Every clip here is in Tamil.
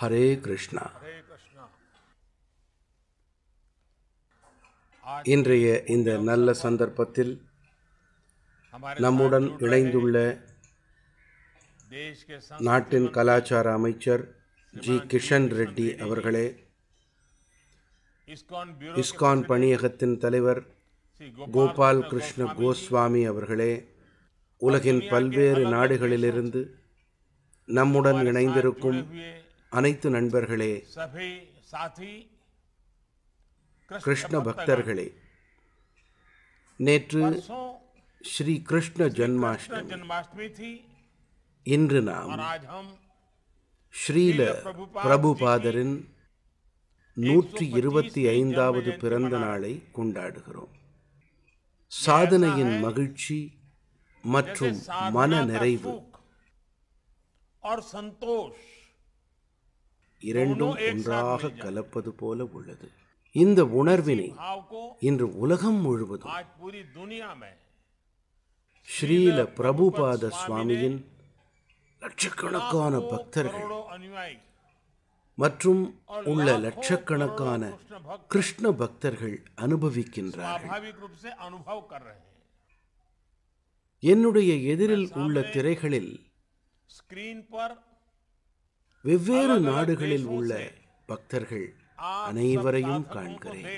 ஹரே கிருஷ்ணா இன்றைய இந்த நல்ல சந்தர்ப்பத்தில் நம்முடன் இணைந்துள்ள நாட்டின் கலாச்சார அமைச்சர் ஜி கிஷன் ரெட்டி அவர்களே இஸ்கான் பணியகத்தின் தலைவர் கோபால் கிருஷ்ண கோஸ்வாமி அவர்களே உலகின் பல்வேறு நாடுகளிலிருந்து நம்முடன் இணைந்திருக்கும் அனைத்து நண்பர்களே கிருஷ்ண பக்தர்களே நேற்று ஸ்ரீ கிருஷ்ண ஜன்மாஷ்டமி இன்று நாம் ஸ்ரீல பிரபுபாதரின் நூற்றி இருபத்தி ஐந்தாவது பிறந்த நாளை கொண்டாடுகிறோம் சாதனையின் மகிழ்ச்சி மற்றும் மன நிறைவு சந்தோஷ் இரண்டும் ஒன்றாக கலப்பது போல உள்ளது இந்த உணர்வினை இன்று உலகம் முழுவதும் ஸ்ரீல பிரபுபாத சுவாமியின் லட்சக்கணக்கான பக்தர்கள் மற்றும் உள்ள லட்சக்கணக்கான கிருஷ்ண பக்தர்கள் அனுபவிக்கின்றார்கள் என்னுடைய எதிரில் உள்ள திரைகளில் வெவ்வேறு நாடுகளில் உள்ள பக்தர்கள் அனைவரையும் காண்கிறேன்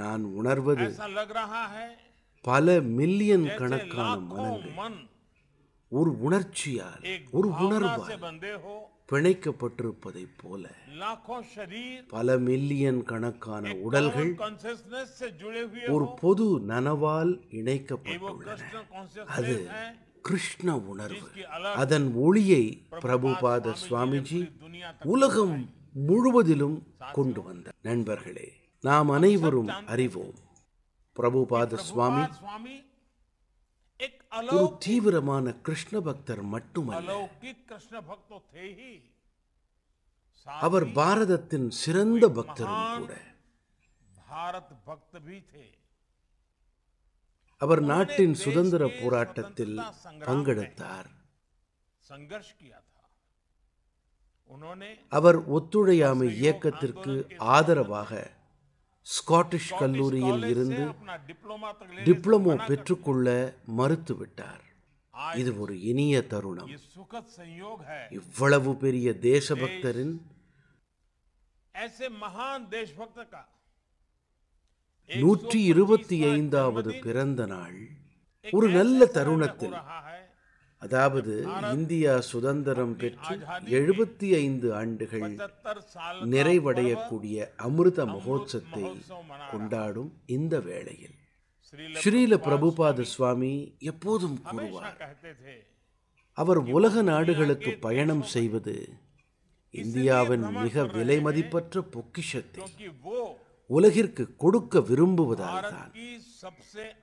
நான் உணர்வது பல மில்லியன் கணக்கான மனங்கள் ஒரு உணர்ச்சியால் ஒரு உணர்வால் பிணைக்கப்பட்டிருப்பதை போல பல மில்லியன் கணக்கான உடல்கள் ஒரு பொது நனவால் இணைக்கப்பட்டுள்ளன அது கிருஷ்ண உணர்வு அதன் ஒளியை பிரபுபாத சுவாமிஜி உலகம் முழுவதிலும் கொண்டு வந்த நண்பர்களே நாம் அனைவரும் அறிவோம் பிரபுபாத சுவாமி ஒரு தீவிரமான கிருஷ்ண பக்தர் மட்டுமல்ல அவர் பாரதத்தின் சிறந்த பக்தரும் கூட அவர் நாட்டின் சுதந்திர போராட்டத்தில் பங்கெடுத்தார் அவர் ஒத்துழையாமை இயக்கத்திற்கு ஆதரவாக ஸ்காட்டிஷ் கல்லூரியில் இருந்து டிப்ளமோ பெற்றுக்கொள்ள மறுத்துவிட்டார் இது ஒரு இனிய தருணம் இவ்வளவு பெரிய தேசபக்தரின் நூற்றி இருபத்தி ஐந்தாவது பிறந்த நாள் ஒரு நல்ல தருணத்தில் அதாவது இந்தியா சுதந்திரம் பெற்று எழுபத்தி ஐந்து ஆண்டுகள் நிறைவடையக்கூடிய அமிர்த மகோத்சவத்தை கொண்டாடும் இந்த வேளையில் ஸ்ரீல பிரபுபாத சுவாமி எப்போதும் கூறுவார் அவர் உலக நாடுகளுக்கு பயணம் செய்வது இந்தியாவின் மிக விலை மதிப்பற்ற பொக்கிஷத்தை உலகிற்கு கொடுக்க விரும்புவதால்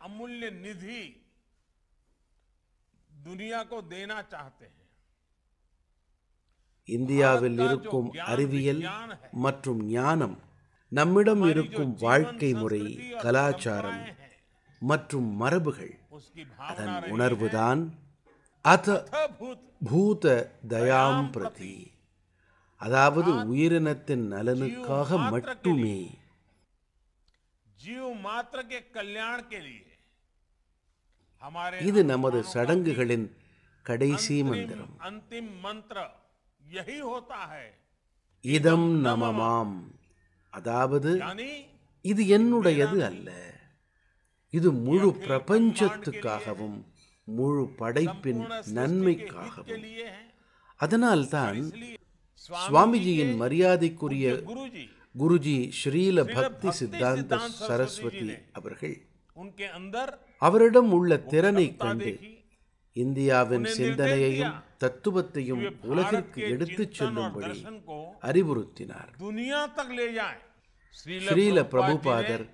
அமுல்ய நிதி இந்தியாவில் இருக்கும் அறிவியல் மற்றும் ஞானம் நம்மிடம் இருக்கும் வாழ்க்கை முறை கலாச்சாரம் மற்றும் மரபுகள் அதன் உணர்வுதான் அத பூத தயாம் பிரதி அதாவது உயிரினத்தின் நலனுக்காக மட்டுமே ஜீவ மாத்திரக்கே கல்யாண கல்யாண் இது நமது சடங்குகளின் கடைசி மந்திரம் அந்திம் மந்திர யஹி ஹோதா ஹை இதம் நமமாம் அதாவது இது என்னுடையது அல்ல இது முழு பிரபஞ்சத்துக்காகவும் முழு படைப்பின் நன்மைக்காகவும் அதனால்தான் சுவாமிஜியின் மரியாதைக்குரிய குருஜி ஸ்ரீல பக்தி சித்தாந்த சரஸ்வதி அவர்கள் அவரிடம் உள்ள திறனை கண்டு இந்தியாவின் சிந்தனையையும் தத்துவத்தையும் உலகிற்கு எடுத்துச் செல்லும்படி அறிவுறுத்தினார் ஸ்ரீல பிரபுபாதர்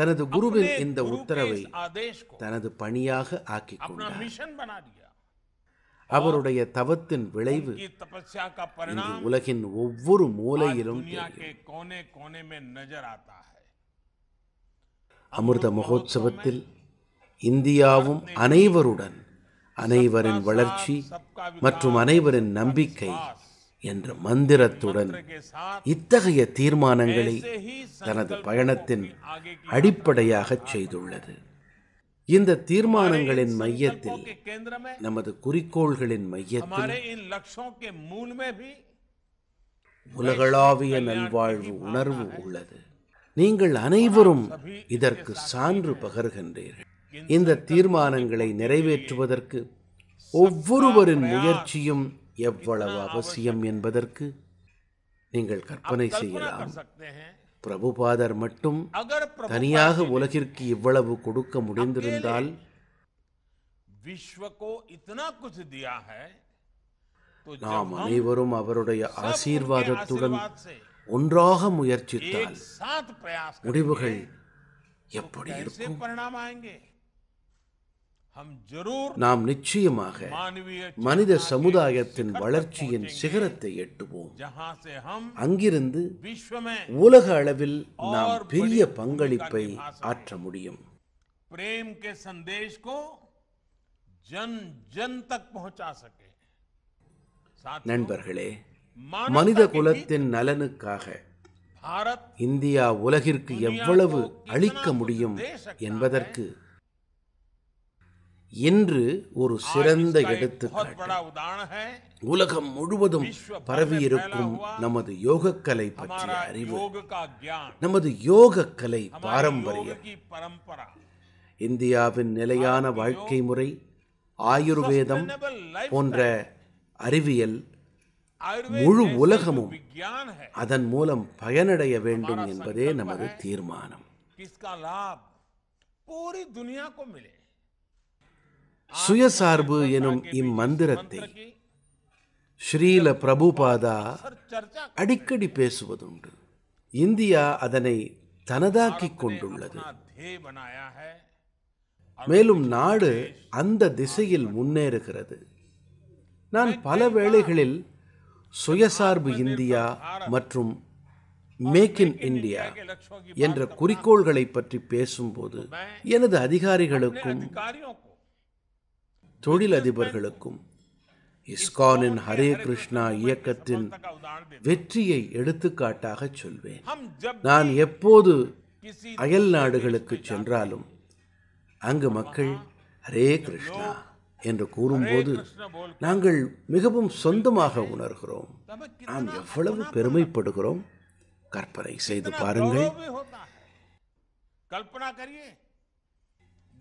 தனது குருவின் இந்த உத்தரவை தனது பணியாக ஆக்கிக் கொண்டார் அவருடைய தவத்தின் விளைவு உலகின் ஒவ்வொரு மூலையிலும் அமிர்த மகோத்சவத்தில் இந்தியாவும் அனைவருடன் அனைவரின் வளர்ச்சி மற்றும் அனைவரின் நம்பிக்கை என்ற மந்திரத்துடன் இத்தகைய தீர்மானங்களை தனது பயணத்தின் அடிப்படையாக செய்துள்ளது இந்த தீர்மானங்களின் மையத்தில் நமது குறிக்கோள்களின் மையத்தில் உலகளாவிய நல்வாழ்வு உணர்வு உள்ளது நீங்கள் அனைவரும் இதற்கு சான்று பகர்கின்றீர்கள் இந்த தீர்மானங்களை நிறைவேற்றுவதற்கு ஒவ்வொருவரின் முயற்சியும் எவ்வளவு அவசியம் என்பதற்கு நீங்கள் கற்பனை செய்யலாம் பிரபுபாதர் மட்டும் தனியாக உலகிற்கு இவ்வளவு கொடுக்க முடிந்திருந்தால் நாம் அனைவரும் அவருடைய ஆசீர்வாதத்துடன் ஒன்றாக முயற்சித்தால் முடிவுகள் எப்படி இருக்கும் நாம் நிச்சயமாக மனித சமுதாயத்தின் வளர்ச்சியின் சிகரத்தை எட்டுவோம் அங்கிருந்து உலக அளவில் நாம் பெரிய பங்களிப்பை ஆற்ற முடியும் பிரேம் கே சந்தேஷ் நண்பர்களே மனித குலத்தின் நலனுக்காக இந்தியா உலகிற்கு எவ்வளவு அளிக்க முடியும் என்பதற்கு என்று ஒரு சிறந்த எடுத்துக்காட்டு உலகம் முழுவதும் பரவியிருக்கும் நமது யோகக்கலை பற்றிய அறிவு நமது யோகக்கலை பாரம்பரியம் இந்தியாவின் நிலையான வாழ்க்கை முறை ஆயுர்வேதம் போன்ற அறிவியல் முழு உலகமும் அதன் மூலம் பயனடைய வேண்டும் என்பதே நமது தீர்மானம் சுயசார்பு எனும் இம்மந்திரத்தை ஸ்ரீல பிரபுபாதா அடிக்கடி பேசுவதுண்டு இந்தியா அதனை தனதாக்கிக் கொண்டுள்ளது மேலும் நாடு அந்த திசையில் முன்னேறுகிறது நான் பல வேளைகளில் சுயசார்பு இந்தியா மற்றும் மேக் இன் இந்தியா என்ற குறிக்கோள்களை பற்றி பேசும்போது எனது அதிகாரிகளுக்கும் தொழிலதிபர்களுக்கும் இஸ்கானின் ஹரே கிருஷ்ணா இயக்கத்தின் வெற்றியை எடுத்துக்காட்டாக சொல்வேன் நான் எப்போது அயல் நாடுகளுக்கு சென்றாலும் அங்கு மக்கள் ஹரே கிருஷ்ணா என்று கூறும்போது நாங்கள் மிகவும் சொந்தமாக உணர்கிறோம் நாம் எவ்வளவு பெருமைப்படுகிறோம் கற்பனை செய்து பாருங்கள்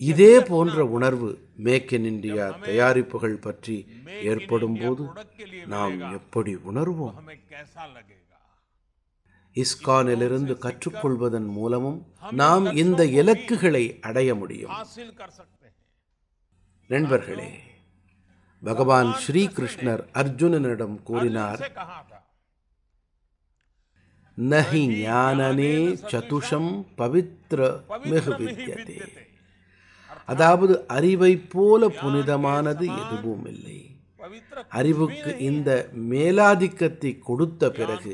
இதே போன்ற உணர்வு மேக் இன் இந்தியா தயாரிப்புகள் பற்றி ஏற்படும் போது நாம் எப்படி உணர்வோம் இஸ்கானிலிருந்து கற்றுக்கொள்வதன் மூலமும் நாம் இந்த இலக்குகளை அடைய முடியும் நண்பர்களே பகவான் ஸ்ரீகிருஷ்ணர் அர்ஜுனனிடம் கூறினார் நஹி ஞானனே சதுஷம் பவித்ர மிகு வித்தியதே அதாவது அறிவை போல புனிதமானது எதுவும் இல்லை அறிவுக்கு இந்த மேலாதிக்கத்தை கொடுத்த பிறகு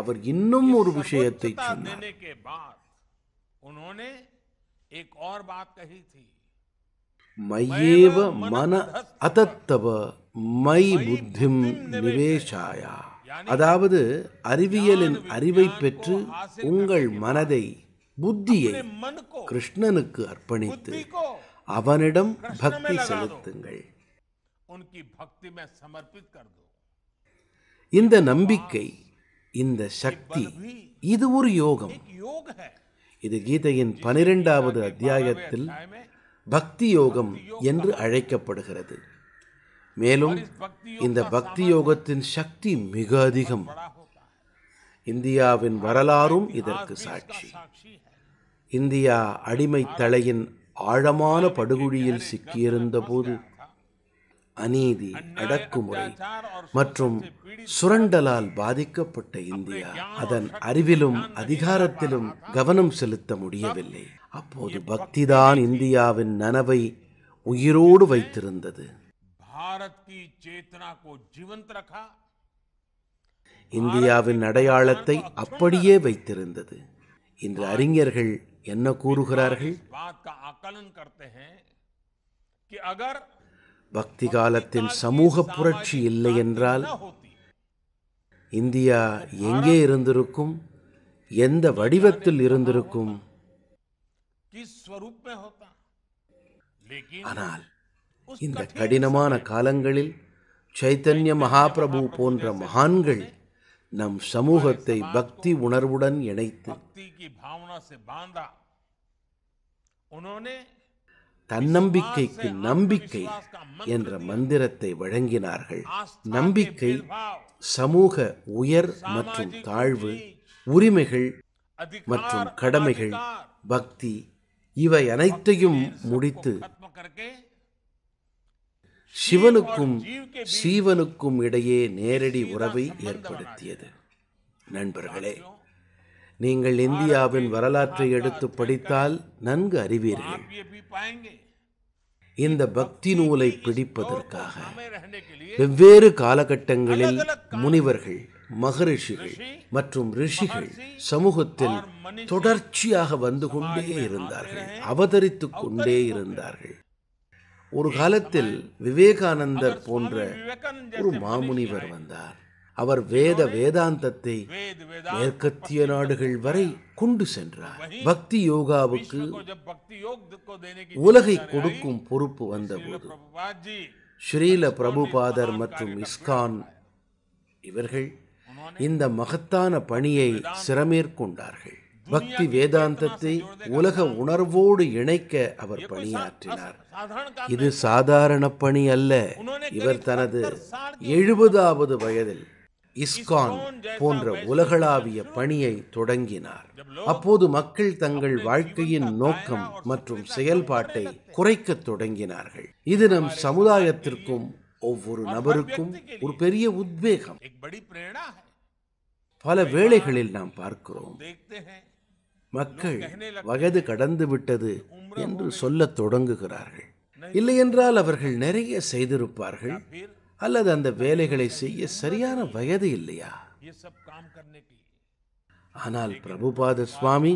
அவர் இன்னும் ஒரு விஷயத்தை சொன்னார் மையேவ மன அதத்தவ மை புத்திம் நிவேஷாயா அதாவது அறிவியலின் அறிவை பெற்று உங்கள் மனதை புத்தியை கிருஷ்ணனுக்கு அர்ப்பணித்து அவனிடம் பக்தி செலுத்துங்கள் இந்த நம்பிக்கை இந்த சக்தி இது ஒரு யோகம் இது கீதையின் பனிரெண்டாவது அத்தியாயத்தில் பக்தி யோகம் என்று அழைக்கப்படுகிறது மேலும் இந்த பக்தி யோகத்தின் சக்தி மிக அதிகம் இந்தியாவின் வரலாறும் இதற்கு சாட்சி இந்தியா அடிமை தலையின் ஆழமான படுகுழியில் சிக்கியிருந்தபோது அநீதி அடக்குமுறை மற்றும் சுரண்டலால் பாதிக்கப்பட்ட இந்தியா அதன் அறிவிலும் அதிகாரத்திலும் கவனம் செலுத்த முடியவில்லை அப்போது பக்திதான் இந்தியாவின் நனவை உயிரோடு வைத்திருந்தது இந்தியாவின் அடையாளத்தை அப்படியே வைத்திருந்தது இன்று அறிஞர்கள் என்ன கூறுகிறார்கள் பக்தி காலத்தில் சமூக புரட்சி இல்லை என்றால் இந்தியா எங்கே இருந்திருக்கும் எந்த வடிவத்தில் இருந்திருக்கும் ஆனால் இந்த கடினமான காலங்களில் சைத்தன்ய மகாபிரபு போன்ற மகான்கள் நம் சமூகத்தை பக்தி உணர்வுடன் இணைத்து தன்னம்பிக்கைக்கு நம்பிக்கை என்ற மந்திரத்தை வழங்கினார்கள் நம்பிக்கை சமூக உயர் மற்றும் தாழ்வு உரிமைகள் மற்றும் கடமைகள் பக்தி இவை அனைத்தையும் முடித்து சிவனுக்கும் சீவனுக்கும் இடையே நேரடி உறவை ஏற்படுத்தியது நண்பர்களே நீங்கள் இந்தியாவின் வரலாற்றை எடுத்து படித்தால் நன்கு அறிவீர்கள் இந்த பக்தி நூலை பிடிப்பதற்காக வெவ்வேறு காலகட்டங்களில் முனிவர்கள் மகரிஷிகள் மற்றும் ரிஷிகள் சமூகத்தில் தொடர்ச்சியாக வந்து கொண்டே இருந்தார்கள் அவதரித்துக் கொண்டே இருந்தார்கள் ஒரு காலத்தில் விவேகானந்தர் போன்ற ஒரு மாமுனிவர் வந்தார் அவர் வேத வேதாந்தத்தை மேற்கத்திய நாடுகள் வரை கொண்டு சென்றார் பக்தி யோகாவுக்கு உலகை கொடுக்கும் பொறுப்பு வந்தபோது ஸ்ரீல பிரபுபாதர் மற்றும் இஸ்கான் இவர்கள் இந்த மகத்தான பணியை சிறமேற்கொண்டார்கள் பக்தி வேதாந்தத்தை உலக உணர்வோடு இணைக்க அவர் பணியாற்றினார் இது சாதாரண பணி அல்ல இவர் தனது எழுபதாவது வயதில் இஸ்கான் போன்ற உலகளாவிய பணியை தொடங்கினார் அப்போது மக்கள் தங்கள் வாழ்க்கையின் நோக்கம் மற்றும் செயல்பாட்டை குறைக்க தொடங்கினார்கள் இது நம் சமுதாயத்திற்கும் ஒவ்வொரு நபருக்கும் ஒரு பெரிய உத்வேகம் பல வேளைகளில் நாம் பார்க்கிறோம் மக்கள் வயது கடந்து விட்டது என்று சொல்லத் தொடங்குகிறார்கள் இல்லையென்றால் அவர்கள் நிறைய செய்திருப்பார்கள் அல்லது அந்த வேலைகளை செய்ய சரியான வயது இல்லையா ஆனால் பிரபுபாத சுவாமி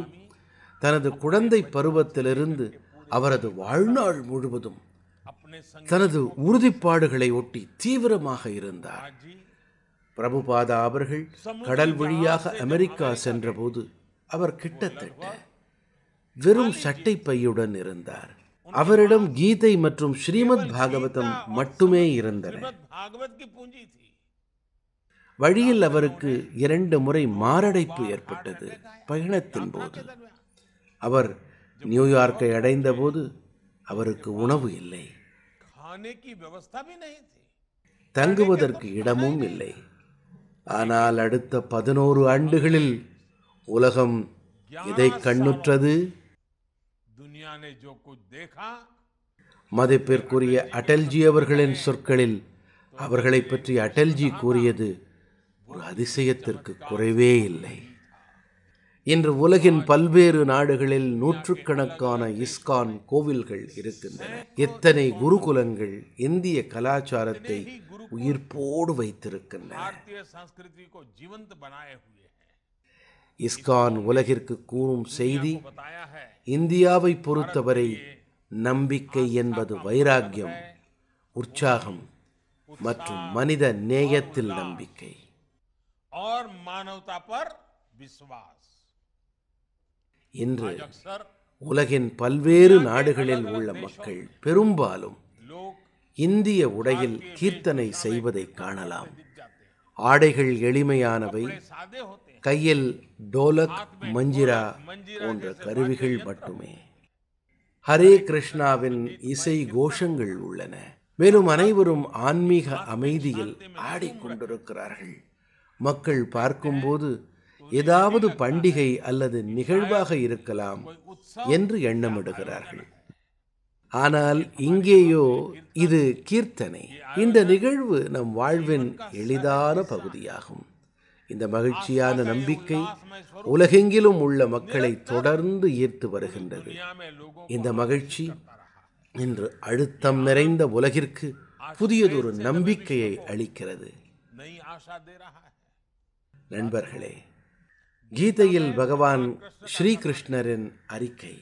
தனது குழந்தை பருவத்திலிருந்து அவரது வாழ்நாள் முழுவதும் தனது உறுதிப்பாடுகளை ஒட்டி தீவிரமாக இருந்தார் பிரபுபாதா அவர்கள் கடல் வழியாக அமெரிக்கா சென்றபோது அவர் கிட்டத்தட்ட வெறும் சட்டை பையுடன் இருந்தார் அவரிடம் கீதை மற்றும் ஸ்ரீமத் பாகவதம் மட்டுமே இருந்தன வழியில் அவருக்கு இரண்டு முறை மாரடைப்பு ஏற்பட்டது பயணத்தின் போது அவர் நியூயார்க்கை அடைந்த போது அவருக்கு உணவு இல்லை தங்குவதற்கு இடமும் இல்லை ஆனால் அடுத்த பதினோரு ஆண்டுகளில் உலகம் எதை கண்ணுற்றது மதிப்பிற்குரிய அடல்ஜி அவர்களின் சொற்களில் அவர்களை பற்றி அடல்ஜி கூறியது ஒரு அதிசயத்திற்கு குறைவே இல்லை இன்று உலகின் பல்வேறு நாடுகளில் நூற்றுக்கணக்கான இஸ்கான் கோவில்கள் இருக்கின்றன எத்தனை குருகுலங்கள் இந்திய கலாச்சாரத்தை உயிர்ப்போடு வைத்திருக்கின்றன இஸ்கான் உலகிற்கு கூறும் செய்தி இந்தியாவை பொறுத்தவரை நம்பிக்கை என்பது வைராக்கியம் உற்சாகம் மற்றும் மனித நேயத்தில் நம்பிக்கை இன்று உலகின் பல்வேறு நாடுகளில் உள்ள மக்கள் பெரும்பாலும் இந்திய உடையில் கீர்த்தனை செய்வதை காணலாம் ஆடைகள் எளிமையானவை கையில் டோலக் மஞ்சிரா போன்ற கருவிகள் மட்டுமே ஹரே கிருஷ்ணாவின் இசை கோஷங்கள் உள்ளன மேலும் அனைவரும் ஆன்மீக அமைதியில் ஆடிக்கொண்டிருக்கிறார்கள் மக்கள் பார்க்கும்போது ஏதாவது பண்டிகை அல்லது நிகழ்வாக இருக்கலாம் என்று எண்ணமிடுகிறார்கள் ஆனால் இங்கேயோ இது கீர்த்தனை இந்த நிகழ்வு நம் வாழ்வின் எளிதான பகுதியாகும் இந்த மகிழ்ச்சியான நம்பிக்கை உலகெங்கிலும் உள்ள மக்களை தொடர்ந்து ஈர்த்து வருகின்றது இந்த மகிழ்ச்சி இன்று அழுத்தம் நிறைந்த உலகிற்கு புதியதொரு நம்பிக்கையை அளிக்கிறது நண்பர்களே கீதையில் பகவான் ஸ்ரீகிருஷ்ணரின் அறிக்கை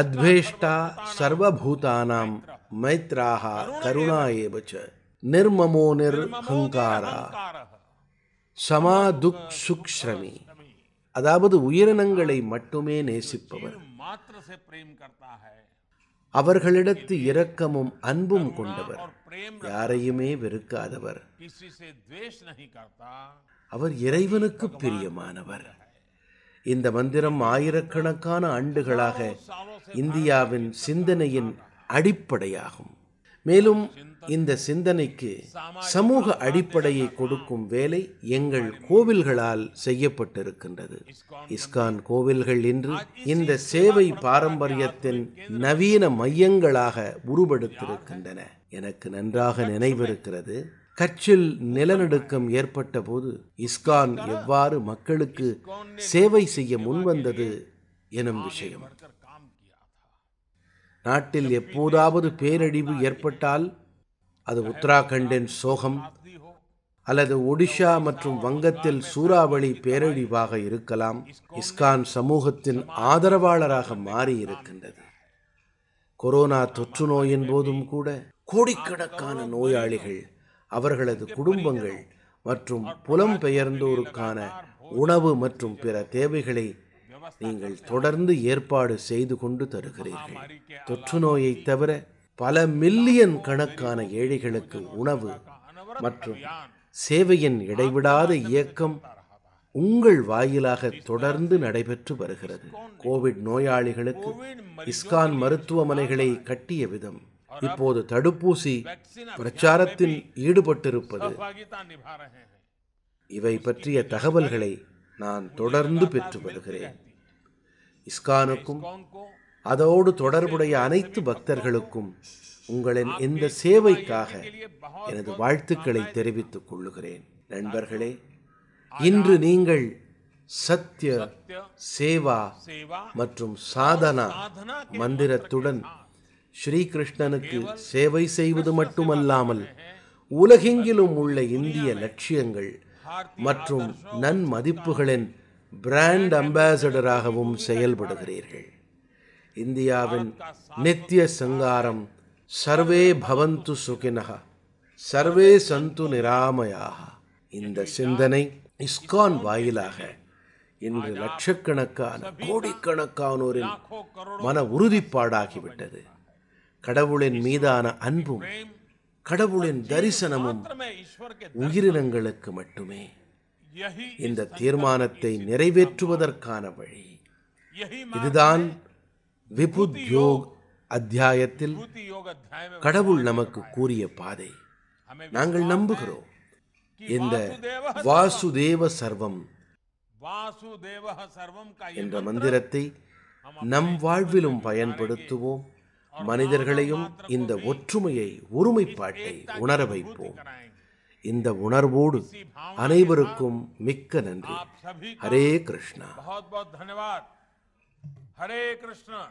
அத்வேஷ்டா சர்வபூதானாம் மைத்ராகா கருணா ஏவச்ச நிர்மமோ நிர்ஹங்காரா சமா துக் சுக்ஷ்ரமி அதாவது உயிரினங்களை மட்டுமே நேசிப்பவர் அவர்களிடத்து இரக்கமும் அன்பும் கொண்டவர் யாரையுமே வெறுக்காதவர் அவர் இறைவனுக்கு பிரியமானவர் இந்த மந்திரம் ஆயிரக்கணக்கான ஆண்டுகளாக இந்தியாவின் சிந்தனையின் அடிப்படையாகும் மேலும் இந்த சிந்தனைக்கு சமூக அடிப்படையை கொடுக்கும் வேலை எங்கள் கோவில்களால் செய்யப்பட்டிருக்கின்றது இஸ்கான் கோவில்கள் இன்று இந்த சேவை பாரம்பரியத்தின் நவீன மையங்களாக உருவெடுத்திருக்கின்றன எனக்கு நன்றாக நினைவிருக்கிறது கச்சில் நிலநடுக்கம் ஏற்பட்ட போது இஸ்கான் எவ்வாறு மக்களுக்கு சேவை செய்ய முன்வந்தது எனும் விஷயம் நாட்டில் எப்போதாவது பேரழிவு ஏற்பட்டால் அது உத்தராகண்டின் சோகம் அல்லது ஒடிஷா மற்றும் வங்கத்தில் சூறாவளி பேரழிவாக இருக்கலாம் இஸ்கான் சமூகத்தின் ஆதரவாளராக மாறி இருக்கின்றது கொரோனா தொற்று நோயின் போதும் கூட கோடிக்கணக்கான நோயாளிகள் அவர்களது குடும்பங்கள் மற்றும் புலம்பெயர்ந்தோருக்கான உணவு மற்றும் பிற தேவைகளை நீங்கள் தொடர்ந்து ஏற்பாடு செய்து கொண்டு தருகிறீர்கள் தொற்று நோயை தவிர பல மில்லியன் கணக்கான ஏழைகளுக்கு உணவு மற்றும் சேவையின் இடைவிடாத இயக்கம் உங்கள் வாயிலாக தொடர்ந்து நடைபெற்று வருகிறது கோவிட் நோயாளிகளுக்கு இஸ்கான் மருத்துவமனைகளை கட்டிய விதம் இப்போது தடுப்பூசி பிரச்சாரத்தில் ஈடுபட்டிருப்பது இவை பற்றிய தகவல்களை நான் தொடர்ந்து பெற்று வருகிறேன் இஸ்கானுக்கும் அதோடு தொடர்புடைய அனைத்து பக்தர்களுக்கும் உங்களின் இந்த சேவைக்காக எனது வாழ்த்துக்களை தெரிவித்துக் கொள்ளுகிறேன் நண்பர்களே இன்று நீங்கள் சத்ய சேவா மற்றும் சாதனா மந்திரத்துடன் ஸ்ரீகிருஷ்ணனுக்கு சேவை செய்வது மட்டுமல்லாமல் உலகெங்கிலும் உள்ள இந்திய லட்சியங்கள் மற்றும் நன்மதிப்புகளின் பிராண்ட் அம்பாசடராகவும் செயல்படுகிறீர்கள் இந்தியாவின் நித்திய சங்காரம் சர்வே பவந்து சுகினக சர்வே சந்து நிராமயாக இந்த சிந்தனை இஸ்கான் வாயிலாக இன்று லட்சக்கணக்கான கோடிக்கணக்கானோரின் மன உறுதிப்பாடாகிவிட்டது கடவுளின் மீதான அன்பும் கடவுளின் தரிசனமும் உயிரினங்களுக்கு மட்டுமே இந்த தீர்மானத்தை நிறைவேற்றுவதற்கான வழி இதுதான் விபுத் யோக் அத்தியாயத்தில் கடவுள் நமக்கு கூறிய பாதை நாங்கள் நம்புகிறோம் இந்த வாசுதேவ சர்வம் என்ற மந்திரத்தை நம் வாழ்விலும் பயன்படுத்துவோம் மனிதர்களையும் இந்த ஒற்றுமையை ஒருமைப்பாட்டை உணர வைப்போம் இந்த உணர்வோடு அனைவருக்கும் மிக்க நன்றி ஹரே கிருஷ்ணா हरे कृष्ण